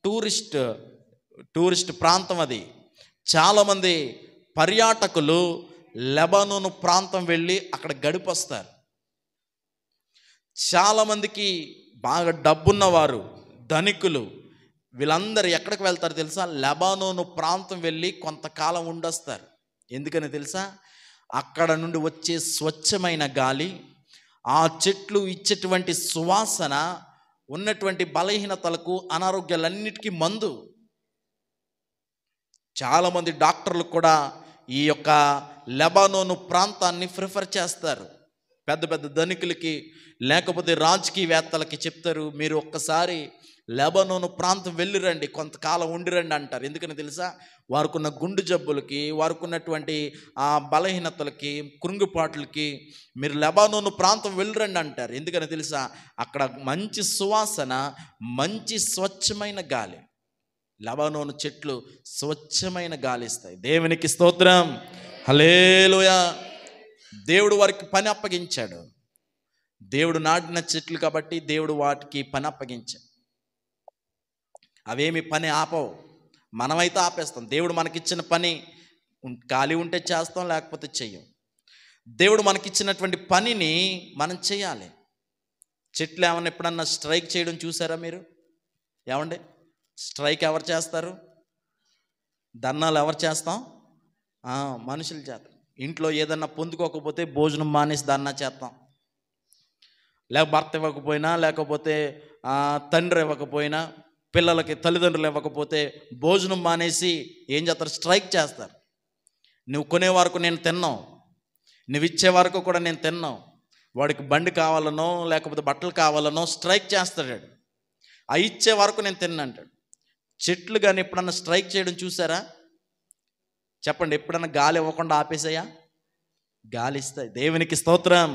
టూరిస్ట్ టూరిస్ట్ ప్రాంతం అది చాలామంది పర్యాటకులు లెబనోను ప్రాంతం వెళ్ళి అక్కడ గడిపొస్తారు చాలామందికి బాగా డబ్బున్నవారు ధనికులు వీళ్ళందరూ ఎక్కడికి వెళ్తారు తెలుసా లెబానోను ప్రాంతం వెళ్ళి కొంతకాలం ఉండొస్తారు ఎందుకని తెలుసా అక్కడ నుండి వచ్చే స్వచ్ఛమైన గాలి ఆ చెట్లు ఇచ్చేటువంటి సువాసన ఉన్నటువంటి బలహీనతలకు అనారోగ్యాలన్నిటికీ మందు చాలామంది డాక్టర్లు కూడా ఈ యొక్క లెబానోను ప్రాంతాన్ని ప్రిఫర్ చేస్తారు పెద్ద పెద్ద ధనికులకి లేకపోతే రాజకీయవేత్తలకి చెప్తారు మీరు ఒక్కసారి లెబనోను ప్రాంతం వెళ్ళిరండి కొంతకాలం ఉండిరండి అంటారు ఎందుకని తెలుసా ఉన్న గుండు జబ్బులకి వారుకున్నటువంటి ఆ బలహీనతలకి కృంగిపాట్లకి మీరు లెబానోను ప్రాంతం వెళ్ళిరండి అంటారు ఎందుకని తెలుసా అక్కడ మంచి సువాసన మంచి స్వచ్ఛమైన గాలి లెబానోను చెట్లు స్వచ్ఛమైన గాలి ఇస్తాయి దేవునికి స్తోత్రం హలేలోయ దేవుడు వారికి పని అప్పగించాడు దేవుడు నాటిన చెట్లు కాబట్టి దేవుడు వాటికి పని అప్పగించాడు అవేమి పని ఆపవు మనమైతే ఆపేస్తాం దేవుడు మనకిచ్చిన పని ఖాళీ ఉంటే చేస్తాం లేకపోతే చెయ్యం దేవుడు మనకిచ్చినటువంటి పనిని మనం చేయాలి చెట్లు ఏమన్నా ఎప్పుడన్నా స్ట్రైక్ చేయడం చూసారా మీరు ఏమండి స్ట్రైక్ ఎవరు చేస్తారు ధర్నాలు ఎవరు చేస్తాం మనుషులు చేత ఇంట్లో ఏదన్నా పొందుకోకపోతే భోజనం మానేసి ధర్నా చేస్తాం లేక భర్త ఇవ్వకపోయినా లేకపోతే తండ్రి ఇవ్వకపోయినా పిల్లలకి తల్లిదండ్రులు ఇవ్వకపోతే భోజనం మానేసి ఏం చేస్తారు స్ట్రైక్ చేస్తారు నువ్వు కొనే వరకు నేను తిన్నావు నువ్వు ఇచ్చే వరకు కూడా నేను తిన్నావు వాడికి బండి కావాలనో లేకపోతే బట్టలు కావాలనో స్ట్రైక్ చేస్తాడు ఆ ఇచ్చే వరకు నేను తిన్నంటాడు చెట్లు కానీ ఎప్పుడన్నా స్ట్రైక్ చేయడం చూసారా చెప్పండి ఎప్పుడన్నా గాలి ఇవ్వకుండా ఆపేసాయా గాలి ఇస్తాయి దేవునికి స్తోత్రం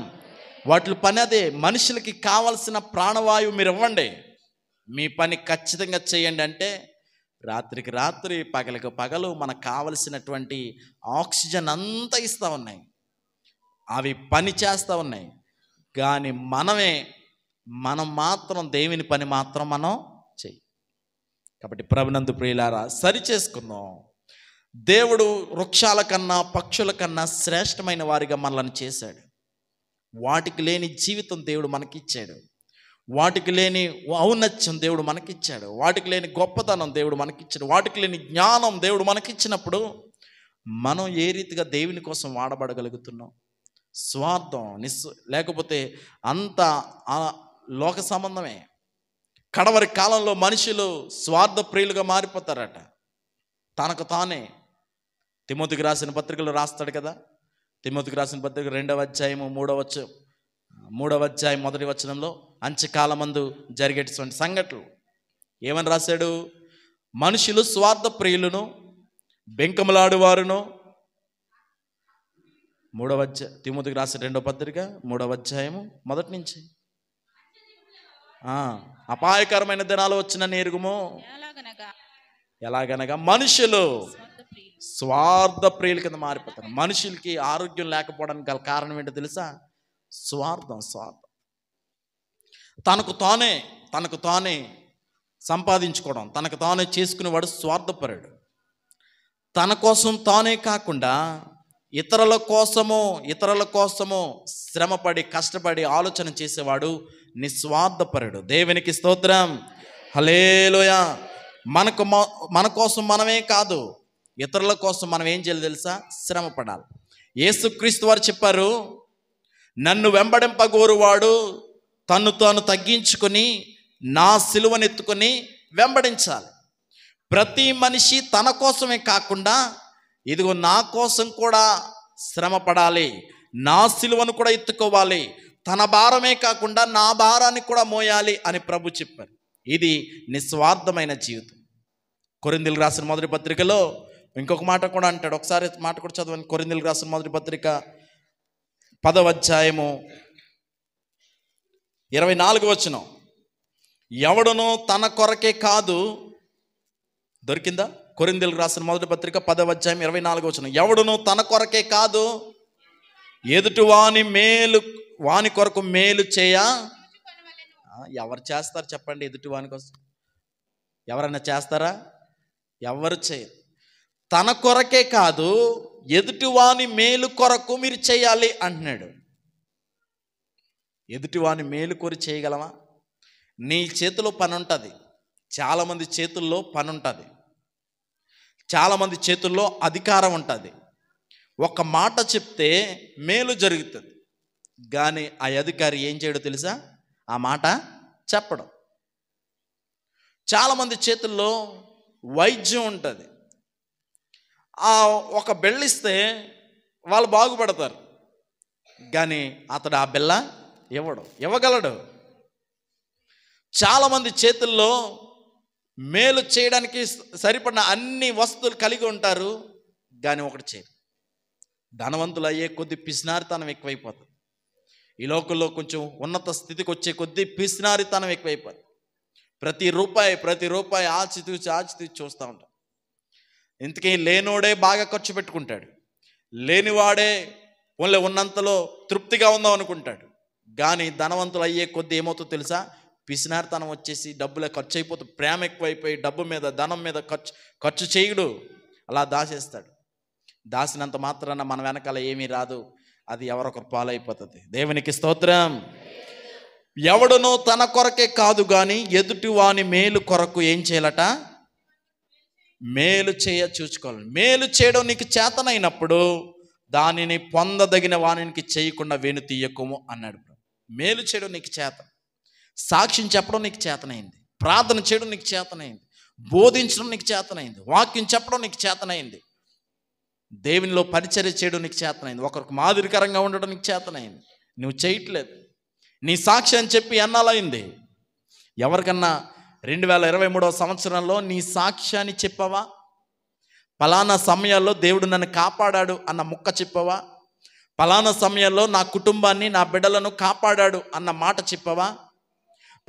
వాటి పని అదే మనుషులకి కావాల్సిన ప్రాణవాయువు మీరు ఇవ్వండి మీ పని ఖచ్చితంగా చేయండి అంటే రాత్రికి రాత్రి పగలకు పగలు మనకు కావలసినటువంటి ఆక్సిజన్ అంతా ఇస్తూ ఉన్నాయి అవి పని చేస్తూ ఉన్నాయి కానీ మనమే మనం మాత్రం దేవుని పని మాత్రం మనం చెయ్యి కాబట్టి ప్రభునందు ప్రియులారా సరి చేసుకుందాం దేవుడు వృక్షాల కన్నా పక్షుల కన్నా శ్రేష్టమైన వారిగా మనల్ని చేశాడు వాటికి లేని జీవితం దేవుడు మనకిచ్చాడు వాటికి లేని ఔన్నత్యం దేవుడు మనకిచ్చాడు వాటికి లేని గొప్పతనం దేవుడు మనకిచ్చాడు వాటికి లేని జ్ఞానం దేవుడు మనకిచ్చినప్పుడు మనం ఏ రీతిగా దేవుని కోసం వాడబడగలుగుతున్నాం స్వార్థం నిస్ లేకపోతే అంత లోక సంబంధమే కడవరి కాలంలో మనుషులు స్వార్థ ప్రియులుగా మారిపోతారట తనకు తానే తిమోతికి రాసిన పత్రికలు రాస్తాడు కదా తిమోతికి రాసిన పత్రిక రెండవ అధ్యాయము మూడవ మూడవ అధ్యాయం మొదటి వచనంలో అంచకాలమందు జరిగేటటువంటి సంఘటనలు ఏమని రాశాడు మనుషులు స్వార్థ ప్రియులను బెంకములాడువారును మూడవ అధ్యాయ తిమ్మతికి రాసే రెండో పత్రిక మూడవ అధ్యాయము మొదటి నుంచి అపాయకరమైన దినాలు వచ్చిన నేరుగుము ఎలాగనగా మనుషులు స్వార్థ ప్రియుల కింద మారిపోతారు మనుషులకి ఆరోగ్యం లేకపోవడానికి గల కారణం ఏంటో తెలుసా స్వార్థం స్వార్థం తనకు తానే తనకు తానే సంపాదించుకోవడం తనకు తానే చేసుకునేవాడు స్వార్థపరుడు తన కోసం తానే కాకుండా ఇతరుల కోసమో ఇతరుల కోసమో శ్రమపడి కష్టపడి ఆలోచన చేసేవాడు నిస్వార్థపరుడు దేవునికి స్తోత్రం హలేలోయ మనకు మన కోసం మనమే కాదు ఇతరుల కోసం మనం ఏం చేయాలి తెలుసా శ్రమపడాలి ఏసుక్రీస్తు వారు చెప్పారు నన్ను వెంబడింపగోరువాడు తను తాను తగ్గించుకొని నా సిలువనెత్తుకొని వెంబడించాలి ప్రతి మనిషి తన కోసమే కాకుండా ఇదిగో నా కోసం కూడా శ్రమ పడాలి నా సిలువను కూడా ఎత్తుకోవాలి తన భారమే కాకుండా నా భారాన్ని కూడా మోయాలి అని ప్రభు చెప్పారు ఇది నిస్వార్థమైన జీవితం కొరిందిలు రాసిన మొదటి పత్రికలో ఇంకొక మాట కూడా అంటాడు ఒకసారి మాట కూడా చదవండి కొరిందిలు రాసిన మొదటి పత్రిక పదవ అధ్యాయము ఇరవై నాలుగు వచ్చిన ఎవడనో తన కొరకే కాదు దొరికిందా కొరిందెలు రాసిన మొదటి పత్రిక పదవ అధ్యాయం ఇరవై నాలుగు వచ్చిన ఎవడను తన కొరకే కాదు ఎదుటి వాని మేలు వాని కొరకు మేలు చేయ ఎవరు చేస్తారు చెప్పండి ఎదుటి వాని కోసం ఎవరైనా చేస్తారా ఎవరు చేయరు తన కొరకే కాదు ఎదుటివాని మేలు కొరకు మీరు చేయాలి అంటున్నాడు ఎదుటివాని మేలు కొరి చేయగలవా నీ చేతిలో పని ఉంటుంది చాలామంది చేతుల్లో పని ఉంటుంది చాలామంది చేతుల్లో అధికారం ఉంటుంది ఒక మాట చెప్తే మేలు జరుగుతుంది కానీ ఆ అధికారి ఏం చేయడో తెలుసా ఆ మాట చెప్పడం చాలామంది చేతుల్లో వైద్యం ఉంటుంది ఆ ఒక ఇస్తే వాళ్ళు బాగుపడతారు కానీ అతడు ఆ బిళ్ళ ఇవ్వడు ఇవ్వగలడు చాలామంది చేతుల్లో మేలు చేయడానికి సరిపడిన అన్ని వస్తువులు కలిగి ఉంటారు కానీ ఒకటి చేయరు ధనవంతులు అయ్యే కొద్ది పిసినారితనం ఎక్కువైపోతుంది ఈ లోకల్లో కొంచెం ఉన్నత స్థితికి వచ్చే కొద్దీ పిసినారితనం ఎక్కువైపోతుంది ప్రతి రూపాయి ప్రతి రూపాయి ఆచితూచి ఆచితూచి చూస్తూ ఉంటాం ఇంతకీ లేనోడే బాగా ఖర్చు పెట్టుకుంటాడు లేనివాడే ఓన్లీ ఉన్నంతలో తృప్తిగా ఉందాం అనుకుంటాడు కానీ ధనవంతులు అయ్యే కొద్ది ఏమవుతుందో తెలుసా పిసినార్తనం వచ్చేసి డబ్బులే ఖర్చు అయిపోతుంది ప్రేమ ఎక్కువైపోయి డబ్బు మీద ధనం మీద ఖర్చు ఖర్చు చేయడు అలా దాసేస్తాడు దాసినంత మాత్రాన మన వెనకాల ఏమీ రాదు అది ఎవరొకరు పాలైపోతుంది దేవునికి స్తోత్రం ఎవడనో తన కొరకే కాదు కానీ ఎదుటి వాని మేలు కొరకు ఏం చేయాలట మేలు చేయ చూసుకోవాలి మేలు చేయడం నీకు చేతనైనప్పుడు దానిని పొందదగిన వానికి చేయకుండా వేణు తీయకుము అన్నాడు మేలు చేయడం నీకు చేత సాక్ష్యం చెప్పడం నీకు చేతనైంది ప్రార్థన చేయడం నీకు చేతనైంది బోధించడం నీకు చేతనైంది వాక్యం చెప్పడం నీకు చేతనైంది దేవునిలో పరిచర్య చేయడం నీకు చేతనైంది ఒకరికి మాదిరికరంగా ఉండడం నీకు చేతనైంది నువ్వు చేయట్లేదు నీ సాక్షి అని చెప్పి ఎన్నాలైంది ఎవరికన్నా రెండు వేల ఇరవై మూడవ సంవత్సరంలో నీ సాక్ష్యాన్ని చెప్పవా పలానా సమయాల్లో దేవుడు నన్ను కాపాడాడు అన్న ముక్క చెప్పవా పలానా సమయంలో నా కుటుంబాన్ని నా బిడ్డలను కాపాడాడు అన్న మాట చెప్పవా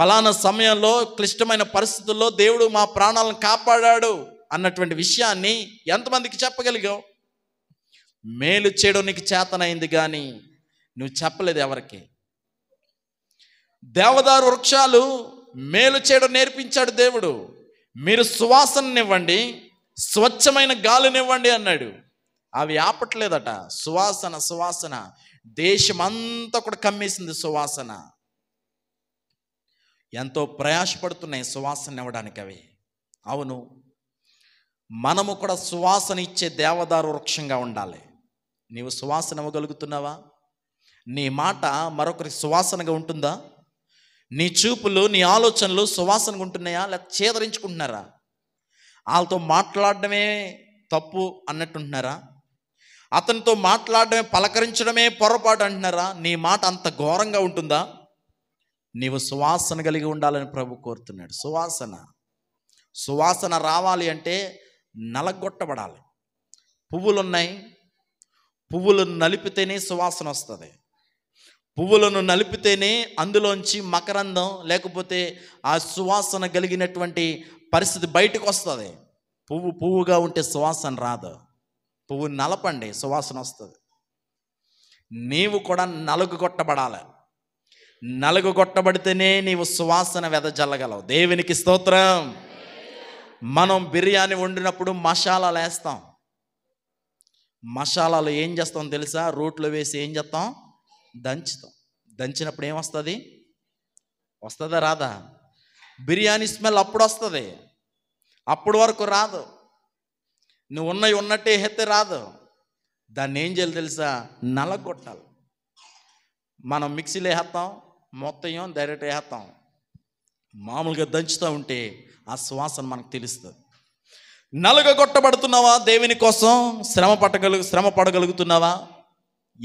పలానా సమయంలో క్లిష్టమైన పరిస్థితుల్లో దేవుడు మా ప్రాణాలను కాపాడాడు అన్నటువంటి విషయాన్ని ఎంతమందికి చెప్పగలిగావు మేలు చేయడం నీకు చేతనైంది కానీ నువ్వు చెప్పలేదు ఎవరికి దేవదారు వృక్షాలు మేలు చేయడం నేర్పించాడు దేవుడు మీరు సువాసననివ్వండి స్వచ్ఛమైన గాలినివ్వండి అన్నాడు అవి ఆపట్లేదట సువాసన సువాసన దేశమంతా కూడా కమ్మేసింది సువాసన ఎంతో ప్రయాసపడుతున్నాయి సువాసన ఇవ్వడానికి అవి అవును మనము కూడా సువాసన ఇచ్చే దేవదారు వృక్షంగా ఉండాలి నీవు సువాసన ఇవ్వగలుగుతున్నావా నీ మాట మరొకరి సువాసనగా ఉంటుందా నీ చూపులు నీ ఆలోచనలు సువాసనగా ఉంటున్నాయా లేక చేదరించుకుంటున్నారా వాళ్ళతో మాట్లాడడమే తప్పు అన్నట్టుంటున్నారా అతనితో మాట్లాడడమే పలకరించడమే పొరపాటు అంటున్నారా నీ మాట అంత ఘోరంగా ఉంటుందా నీవు సువాసన కలిగి ఉండాలని ప్రభు కోరుతున్నాడు సువాసన సువాసన రావాలి అంటే నలగొట్టబడాలి పువ్వులున్నాయి పువ్వులు నలిపితేనే సువాసన వస్తుంది పువ్వులను నలిపితేనే అందులోంచి మకరందం లేకపోతే ఆ సువాసన కలిగినటువంటి పరిస్థితి బయటకు వస్తుంది పువ్వు పువ్వుగా ఉంటే సువాసన రాదు పువ్వు నలపండి సువాసన వస్తుంది నీవు కూడా నలుగు కొట్టబడాలి నలుగు కొట్టబడితేనే నీవు సువాసన వెదజల్లగలవు దేవునికి స్తోత్రం మనం బిర్యానీ వండినప్పుడు మసాలాలు వేస్తాం మసాలాలు ఏం చేస్తాం తెలుసా రోట్లో వేసి ఏం చేస్తాం దంచుతాం దంచినప్పుడు ఏమొస్తుంది వస్తుందా రాదా బిర్యానీ స్మెల్ అప్పుడు వస్తుంది అప్పుడు వరకు రాదు నువ్వు ఉన్నవి ఉన్నట్టే ఎత్తే రాదు దాన్ని ఏం చేయాలి తెలుసా నలగొట్టాలి మనం మిక్సీలో వేస్తాం మొత్తం డైరెక్ట్ వేస్తాం మామూలుగా దంచుతూ ఉంటే ఆ శ్వాసన మనకు తెలుస్తుంది కొట్టబడుతున్నావా దేవుని కోసం శ్రమ పట్టగలుగు శ్రమ పడగలుగుతున్నావా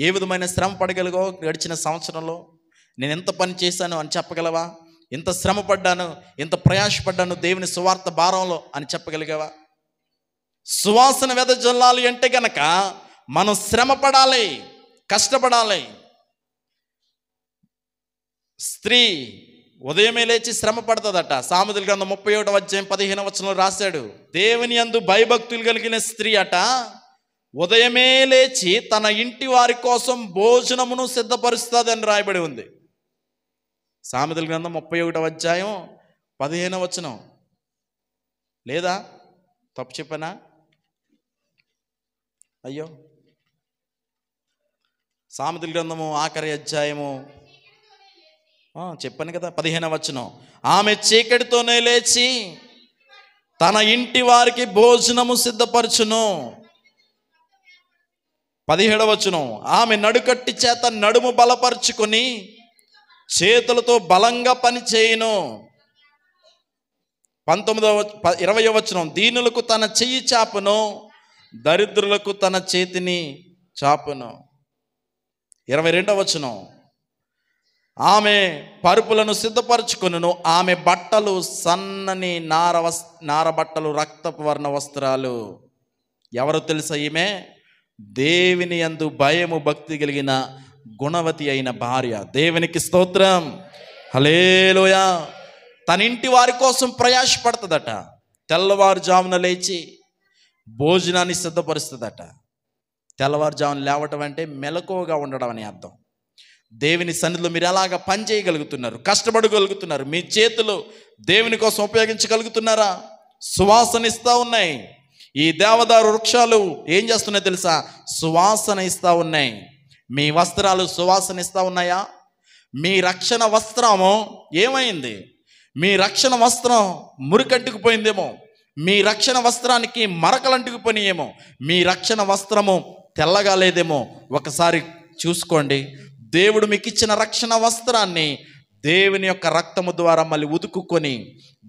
ఏ విధమైన శ్రమ పడగలిగో గడిచిన సంవత్సరంలో నేను ఎంత పని చేశాను అని చెప్పగలవా ఎంత శ్రమ పడ్డాను ఎంత ప్రయాసపడ్డాను దేవుని సువార్త భారంలో అని చెప్పగలిగావా సువాసన జల్లాలి అంటే గనక మనం శ్రమ పడాలి కష్టపడాలి స్త్రీ ఉదయమే లేచి శ్రమ పడుతుందట సాముదులు గ్రంథం ముప్పై ఒకటి అధ్యాయం పదిహేను వచనంలో రాశాడు దేవుని అందు భయభక్తులు కలిగిన స్త్రీ అట ఉదయమే లేచి తన ఇంటి వారి కోసం భోజనమును సిద్ధపరుస్తుంది అని రాయబడి ఉంది సామెతల గ్రంథం ముప్పై ఒకటవ అధ్యాయం పదిహేనవ వచనం లేదా తప్పు చెప్పనా అయ్యో సామెతల గ్రంథము ఆఖరి అధ్యాయము చెప్పాను కదా పదిహేనవ వచనం ఆమె చీకటితోనే లేచి తన ఇంటి వారికి భోజనము సిద్ధపరచును పదిహేడవచనం ఆమె నడుకట్టి చేత నడుము బలపరుచుకొని చేతులతో బలంగా పని చేయను పంతొమ్మిదవ ఇరవై వచనం దీనులకు తన చెయ్యి చాపను దరిద్రులకు తన చేతిని చాపును ఇరవై రెండవ వచనం ఆమె పరుపులను సిద్ధపరచుకును ఆమె బట్టలు సన్నని నార వస్ నార బట్టలు రక్తపు వర్ణ వస్త్రాలు ఎవరు తెలుసా ఈమె దేవుని అందు భయము భక్తి కలిగిన గుణవతి అయిన భార్య దేవునికి స్తోత్రం హలేలోయ తన ఇంటి వారి కోసం ప్రయాసపడుతుందట తెల్లవారుజామున లేచి భోజనాన్ని సిద్ధపరుస్తుందట తెల్లవారుజామున లేవటం అంటే మెలకువగా ఉండడం అని అర్థం దేవుని సన్నిధిలో మీరు ఎలాగ పనిచేయగలుగుతున్నారు కష్టపడగలుగుతున్నారు మీ చేతులు దేవుని కోసం ఉపయోగించగలుగుతున్నారా సువాసనిస్తూ ఉన్నాయి ఈ దేవదారు వృక్షాలు ఏం చేస్తున్నాయి తెలుసా సువాసన ఇస్తూ ఉన్నాయి మీ వస్త్రాలు సువాసన ఇస్తూ ఉన్నాయా మీ రక్షణ వస్త్రము ఏమైంది మీ రక్షణ వస్త్రం మురికంటుకుపోయిందేమో మీ రక్షణ వస్త్రానికి అంటుకుపోయినాయేమో మీ రక్షణ వస్త్రము తెల్లగా లేదేమో ఒకసారి చూసుకోండి దేవుడు మీకు ఇచ్చిన రక్షణ వస్త్రాన్ని దేవుని యొక్క రక్తము ద్వారా మళ్ళీ ఉతుకుకొని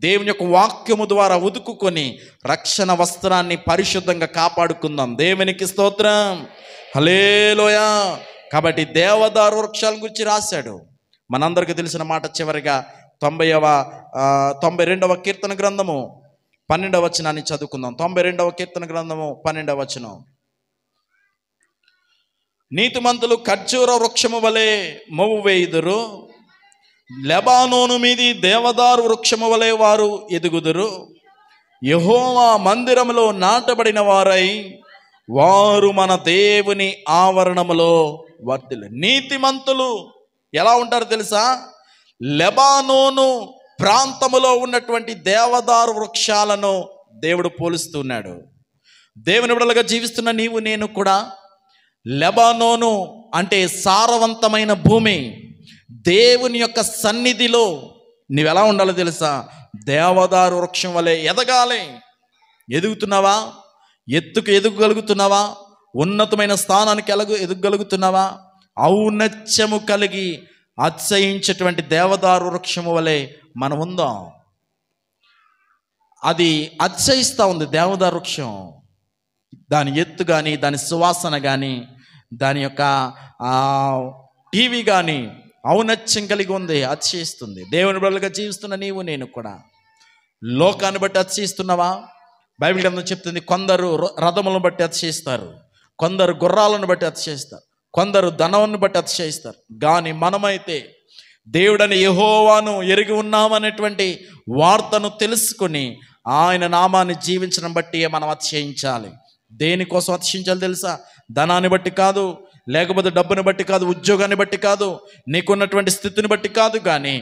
దేవుని యొక్క వాక్యము ద్వారా ఉదుకుకొని రక్షణ వస్త్రాన్ని పరిశుద్ధంగా కాపాడుకుందాం దేవునికి స్తోత్రం హలేలోయా కాబట్టి దేవదారు వృక్షాల గురించి రాశాడు మనందరికీ తెలిసిన మాట చివరిగా తొంభైవ తొంభై రెండవ కీర్తన గ్రంథము పన్నెండవ వచనాన్ని చదువుకుందాం తొంభై రెండవ కీర్తన గ్రంథము పన్నెండవ వచనం నీతిమంతులు ఖర్జూర వృక్షము వలె మొవ్వు వేయుదురు లెబానోను మీది దేవదారు వృక్షము వలె వారు ఎదుగుదురు యహోవా మందిరములో నాటబడిన వారై వారు మన దేవుని ఆవరణములో వర్తిలు నీతిమంతులు ఎలా ఉంటారు తెలుసా లెబానోను ప్రాంతములో ఉన్నటువంటి దేవదారు వృక్షాలను దేవుడు పోలుస్తున్నాడు దేవుని విడలుగా జీవిస్తున్న నీవు నేను కూడా లెబానోను అంటే సారవంతమైన భూమి దేవుని యొక్క సన్నిధిలో నీవెలా ఉండాలో తెలుసా దేవదారు వృక్షం వలె ఎదగాలి ఎదుగుతున్నావా ఎత్తుకు ఎదుగలుగుతున్నావా ఉన్నతమైన స్థానానికి ఎలగు ఎదుగలుగుతున్నావా ఔన్నత్యము కలిగి అత్యయించేటువంటి దేవదారు వృక్షము వలె మనం ఉందాం అది అత్యయిస్తూ ఉంది దేవదారు వృక్షం దాని ఎత్తు కానీ దాని సువాసన కానీ దాని యొక్క టీవీ కానీ ఔనత్యం కలిగి ఉంది అతిశయిస్తుంది దేవుని బిడ్డలుగా జీవిస్తున్న నీవు నేను కూడా లోకాన్ని బట్టి అతిశయిస్తున్నావా బైబిల్ గ్రంథం చెప్తుంది కొందరు రథములను బట్టి అతిశయిస్తారు కొందరు గుర్రాలను బట్టి అతిశయిస్తారు కొందరు ధనమును బట్టి అతిశయిస్తారు కానీ మనమైతే దేవుడని యహోవాను ఎరిగి ఉన్నామనేటువంటి వార్తను తెలుసుకుని ఆయన నామాన్ని జీవించడం బట్టి మనం అతిశయించాలి దేనికోసం అతిశయించాలి తెలుసా ధనాన్ని బట్టి కాదు లేకపోతే డబ్బుని బట్టి కాదు ఉద్యోగాన్ని బట్టి కాదు నీకున్నటువంటి స్థితిని బట్టి కాదు కానీ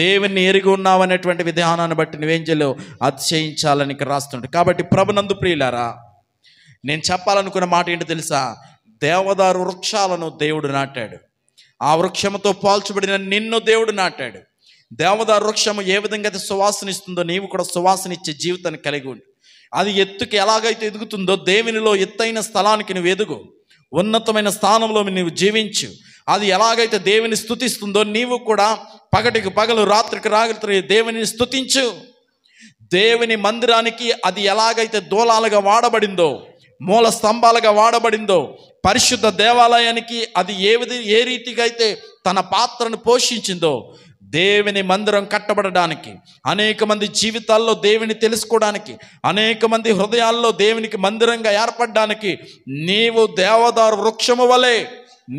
దేవుని ఎరిగి ఉన్నావు అనేటువంటి విధానాన్ని బట్టి నువ్వేం చేయలేవు అతిశయించాలని రాస్తుంటాడు కాబట్టి ప్రభునందు ప్రియులారా నేను చెప్పాలనుకున్న మాట ఏంటి తెలుసా దేవదారు వృక్షాలను దేవుడు నాటాడు ఆ వృక్షముతో పాల్చబడిన నిన్ను దేవుడు నాటాడు దేవదారు వృక్షము ఏ విధంగా అయితే సువాసన ఇస్తుందో నీవు కూడా సువాసన ఇచ్చే జీవితాన్ని కలిగి ఉండు అది ఎత్తుకి ఎలాగైతే ఎదుగుతుందో దేవునిలో ఎత్తైన స్థలానికి నువ్వు ఎదుగు ఉన్నతమైన స్థానంలో నీవు జీవించు అది ఎలాగైతే దేవుని స్థుతిస్తుందో నీవు కూడా పగటికి పగలు రాత్రికి రాత్రి దేవుని స్థుతించు దేవుని మందిరానికి అది ఎలాగైతే దూలాలుగా వాడబడిందో మూల స్తంభాలుగా వాడబడిందో పరిశుద్ధ దేవాలయానికి అది ఏ ఏ రీతిగా అయితే తన పాత్రను పోషించిందో దేవుని మందిరం కట్టబడడానికి అనేక మంది జీవితాల్లో దేవుని తెలుసుకోవడానికి అనేక మంది హృదయాల్లో దేవునికి మందిరంగా ఏర్పడడానికి నీవు దేవదారు వృక్షము వలె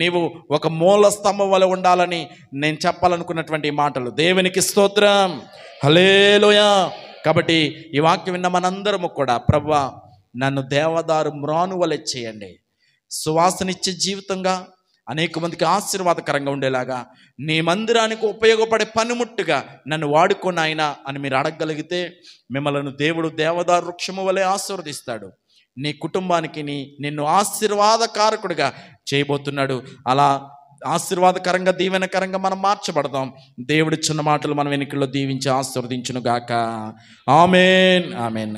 నీవు ఒక మూల స్తంభం వలె ఉండాలని నేను చెప్పాలనుకున్నటువంటి మాటలు దేవునికి స్తోత్రం హలేలోయ కాబట్టి ఈ వాక్యం విన్న మనందరము కూడా ప్రభా నన్ను దేవదారు మ్రాను వలె చేయండి సువాసనిచ్చే జీవితంగా అనేక మందికి ఆశీర్వాదకరంగా ఉండేలాగా నీ మందిరానికి ఉపయోగపడే పనిముట్టుగా నన్ను వాడుకొని అని మీరు అడగగలిగితే మిమ్మల్ని దేవుడు దేవదారు వృక్షము వలె ఆశీర్వదిస్తాడు నీ కుటుంబానికి నిన్ను ఆశీర్వాదకారకుడిగా చేయబోతున్నాడు అలా ఆశీర్వాదకరంగా దీవెనకరంగా మనం మార్చబడదాం చిన్న మాటలు మనం వెనుకల్లో దీవించి ఆశీర్వదించునుగాక ఆమెన్ ఆమెన్